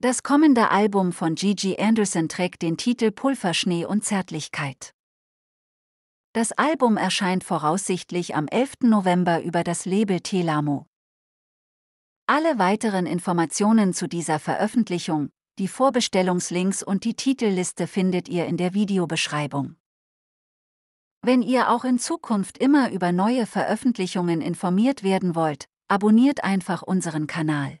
Das kommende Album von Gigi Anderson trägt den Titel Pulverschnee und Zärtlichkeit. Das Album erscheint voraussichtlich am 11. November über das Label Telamo. Alle weiteren Informationen zu dieser Veröffentlichung, die Vorbestellungslinks und die Titelliste findet ihr in der Videobeschreibung. Wenn ihr auch in Zukunft immer über neue Veröffentlichungen informiert werden wollt, abonniert einfach unseren Kanal.